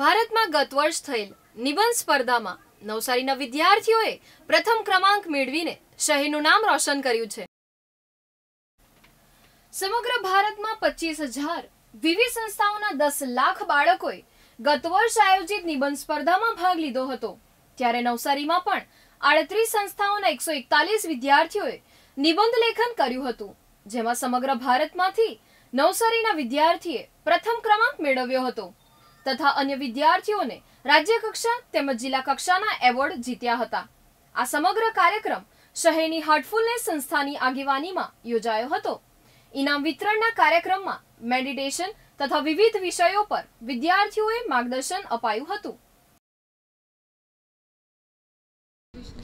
ભારતમાં ગત વર્ષ થયેલ નિબંધ સ્પર્ધામાં નવસારીના વિદ્યાર્થીઓએ પ્રથમ ક્રમાંક મેળવીને શહેરનું નામ રોશન કર્યું છે સમગ્ર ભારતમાં પચીસ હજાર વિવિધ સંસ્થાઓના દસ લાખ બાળકોએ ગત વર્ષ આયોજિત નિબંધ સ્પર્ધામાં ભાગ લીધો હતો ત્યારે નવસારીમાં પણ આડત્રીસ સંસ્થાઓના એકસો એકતાલીસ વિદ્યાર્થીઓએ નિબંધ લેખન કર્યું હતું જેમાં સમગ્ર ભારતમાંથી નવસારીના વિદ્યાર્થીએ પ્રથમ ક્રમાંક મેળવ્યો હતો તથા અન્ય વિદ્યાર્થીઓને રાજ્ય કક્ષા તેમજ જિલ્લા કક્ષાના એવોર્ડ જીત્યા હતા આ સમગ્ર કાર્યક્રમ શહેરની હાર્ટફુલનેસ સંસ્થાની આગેવાનીમાં યોજાયો હતો ઇનામ વિતરણના કાર્યક્રમમાં મેડિટેશન તથા વિવિધ વિષયો પર વિદ્યાર્થીઓએ માર્ગદર્શન અપાયું હતું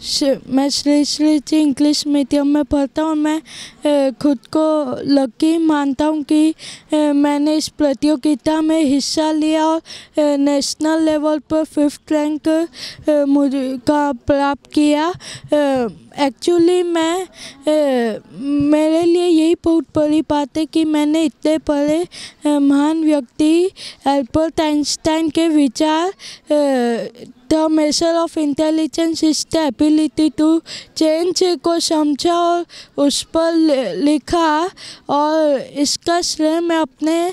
मैं श्री श्री जी इंग्लिश मीडियम में पढ़ता हूँ मैं खुद को लकी मानता हूँ कि मैंने इस प्रतियोगिता में हिस्सा लिया और नेशनल लेवल पर फिफ्थ रैंक मुझे का प्राप्त किया एक्चुअली मैं मेरे लिए यही बहुत बड़ी बात है कि मैंने इतने बड़े महान व्यक्ति एल्बर्ट आइंस्टाइन के विचार The measure of intelligence is the ability to change को समझा और उस पर लिखा और इसका श्रेय मैं अपने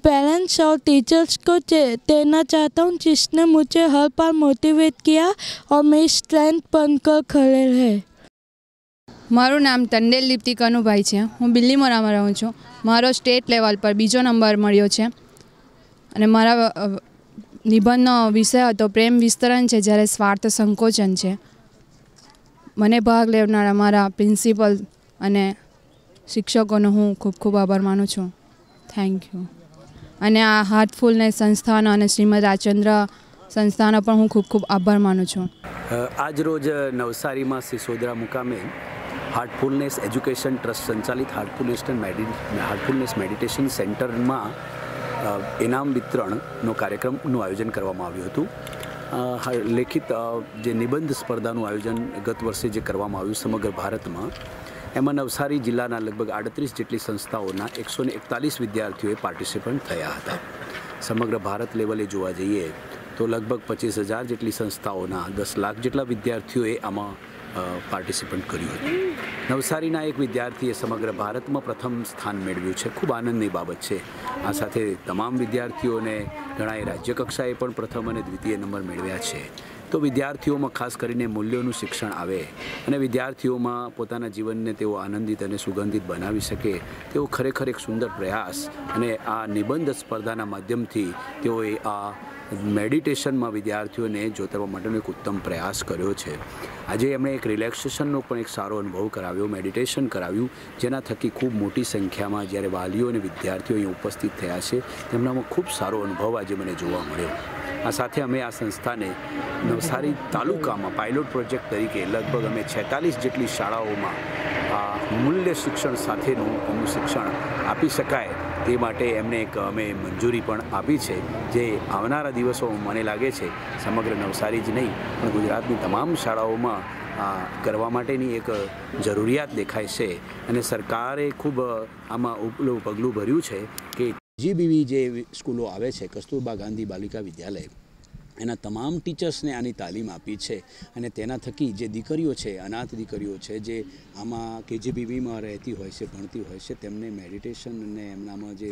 पेरेंट्स और टीचर्स को देना चाहता हूँ जिसने मुझे हर बार मोटिवेट किया और मेरी स्ट्रेंथ बनकर खड़े रहे મારું નામ તંડેલ દીપ્તિ કનુભાઈ છે હું બિલ્લીમોરામાં રહું છું મારો સ્ટેટ લેવલ પર બીજો નંબર મળ્યો છે અને મારા નિબંધનો વિષય હતો પ્રેમ વિસ્તરણ છે જ્યારે સ્વાર્થ સંકોચન છે મને ભાગ લેવનારા મારા પ્રિન્સિપલ અને શિક્ષકોનો હું ખૂબ ખૂબ આભાર માનું છું થેન્ક યુ અને આ હાર્ટફુલને સંસ્થાનો અને શ્રીમદ રાજચંદ્ર સંસ્થાનો પણ હું ખૂબ ખૂબ આભાર માનું છું આજરોજ નવસારીમાં સિસોદરા મુકામે હાર્ટફુલનેસ એજ્યુકેશન ટ્રસ્ટ સંચાલિત હાર્ટફુલનેસ હાર્ટફુલનેસ મેડિટેશન સેન્ટરમાં ઇનામ વિતરણનો કાર્યક્રમનું આયોજન કરવામાં આવ્યું હતું લેખિત જે નિબંધ સ્પર્ધાનું આયોજન ગત વર્ષે જે કરવામાં આવ્યું સમગ્ર ભારતમાં એમાં નવસારી જિલ્લાના લગભગ આડત્રીસ જેટલી સંસ્થાઓના એકસો ને એકતાલીસ વિદ્યાર્થીઓએ પાર્ટિસિપન્ટ થયા હતા સમગ્ર ભારત લેવલે જોવા જઈએ તો લગભગ પચીસ હજાર જેટલી સંસ્થાઓના દસ લાખ જેટલા વિદ્યાર્થીઓએ આમાં પાર્ટિસિપન્ટ કર્યું હતું નવસારીના એક વિદ્યાર્થીએ સમગ્ર ભારતમાં પ્રથમ સ્થાન મેળવ્યું છે ખૂબ આનંદની બાબત છે આ સાથે તમામ વિદ્યાર્થીઓને ઘણાએ રાજ્યકક્ષાએ પણ પ્રથમ અને દ્વિતીય નંબર મેળવ્યા છે તો વિદ્યાર્થીઓમાં ખાસ કરીને મૂલ્યોનું શિક્ષણ આવે અને વિદ્યાર્થીઓમાં પોતાના જીવનને તેઓ આનંદિત અને સુગંધિત બનાવી શકે તેવો ખરેખર એક સુંદર પ્રયાસ અને આ નિબંધ સ્પર્ધાના માધ્યમથી તેઓએ આ મેડિટેશનમાં વિદ્યાર્થીઓને જોતરવા માટેનો એક ઉત્તમ પ્રયાસ કર્યો છે આજે એમણે એક રિલેક્સેશનનો પણ એક સારો અનુભવ કરાવ્યો મેડિટેશન કરાવ્યું જેના થકી ખૂબ મોટી સંખ્યામાં જ્યારે વાલીઓ અને વિદ્યાર્થીઓ અહીં ઉપસ્થિત થયા છે તેમનામાં ખૂબ સારો અનુભવ આજે મને જોવા મળ્યો આ સાથે અમે આ સંસ્થાને નવસારી તાલુકામાં પાયલોટ પ્રોજેક્ટ તરીકે લગભગ અમે છેતાલીસ જેટલી શાળાઓમાં આ મૂલ્ય શિક્ષણ સાથેનું અમુક શિક્ષણ આપી શકાય તે માટે એમને એક અમે મંજૂરી પણ આપી છે જે આવનારા દિવસો મને લાગે છે સમગ્ર નવસારી જ નહીં પણ ગુજરાતની તમામ શાળાઓમાં આ કરવા માટેની એક જરૂરિયાત દેખાય છે અને સરકારે ખૂબ આમાં ઉપલું પગલું ભર્યું છે કે જીબીવી જે સ્કૂલો આવે છે કસ્તુરબા ગાંધી બાલિકા વિદ્યાલય એના તમામ ટીચર્સને આની તાલીમ આપી છે અને તેના થકી જે દીકરીઓ છે અનાથ દીકરીઓ છે જે આમાં કેજીબીવીમાં રહેતી હોય છે ભણતી હોય છે તેમને મેડિટેશન અને એમનામાં જે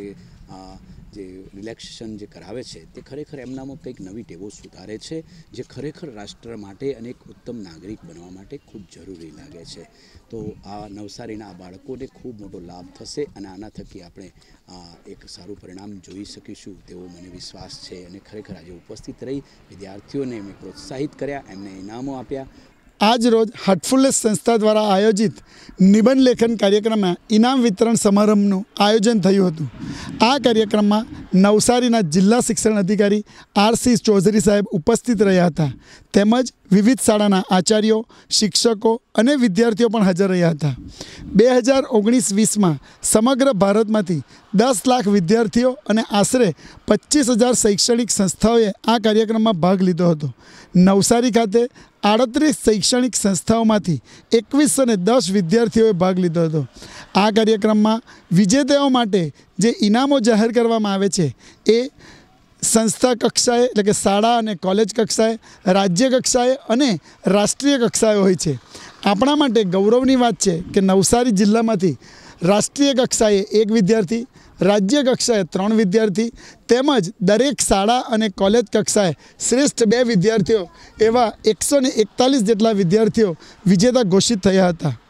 જે રિલેક્સેશન જે કરાવે છે તે ખરેખર એમનામાં કંઈક નવી ટેવો સુધારે છે જે ખરેખર રાષ્ટ્ર માટે અને એક ઉત્તમ નાગરિક બનવા માટે ખૂબ જરૂરી લાગે છે તો આ નવસારીના આ બાળકોને ખૂબ મોટો લાભ થશે અને આના થકી આપણે એક સારું પરિણામ જોઈ શકીશું તેવો મને વિશ્વાસ છે અને ખરેખર આજે ઉપસ્થિત રહી વિદ્યાર્થીઓને એમણે પ્રોત્સાહિત કર્યા એમને ઇનામો આપ્યા આજ રોજ હટફુલ્લેસ સંસ્થા દ્વારા આયોજિત નિબંધ લેખન કાર્યક્રમમાં ઇનામ વિતરણ સમારંભનું આયોજન થયું હતું આ કાર્યક્રમમાં નવસારીના જિલ્લા શિક્ષણ અધિકારી આરસી ચૌધરી સાહેબ ઉપસ્થિત રહ્યા હતા તેમજ વિવિધ શાળાના આચાર્યો શિક્ષકો અને વિદ્યાર્થીઓ પણ હાજર રહ્યા હતા બે હજાર ઓગણીસ વીસમાં સમગ્ર ભારતમાંથી દસ લાખ વિદ્યાર્થીઓ અને આશરે પચીસ હજાર શૈક્ષણિક સંસ્થાઓએ આ કાર્યક્રમમાં ભાગ લીધો હતો નવસારી ખાતે આડત્રીસ શૈક્ષણિક સંસ્થાઓમાંથી એકવીસ અને દસ વિદ્યાર્થીઓએ ભાગ લીધો હતો આ કાર્યક્રમમાં વિજેતાઓ માટે જે ઇનામો જાહેર કરવામાં આવે છે એ સંસ્થા કક્ષાએ એટલે કે શાળા અને કોલેજ કક્ષાએ રાજ્ય કક્ષાએ અને રાષ્ટ્રીય કક્ષાએ હોય છે આપણા માટે ગૌરવની વાત છે કે નવસારી જિલ્લામાંથી રાષ્ટ્રીય કક્ષાએ એક વિદ્યાર્થી રાજ્ય કક્ષાએ ત્રણ વિદ્યાર્થી તેમજ દરેક શાળા અને કોલેજ કક્ષાએ શ્રેષ્ઠ બે વિદ્યાર્થીઓ એવા એકસો એકતાલીસ જેટલા વિદ્યાર્થીઓ વિજેતા ઘોષિત થયા હતા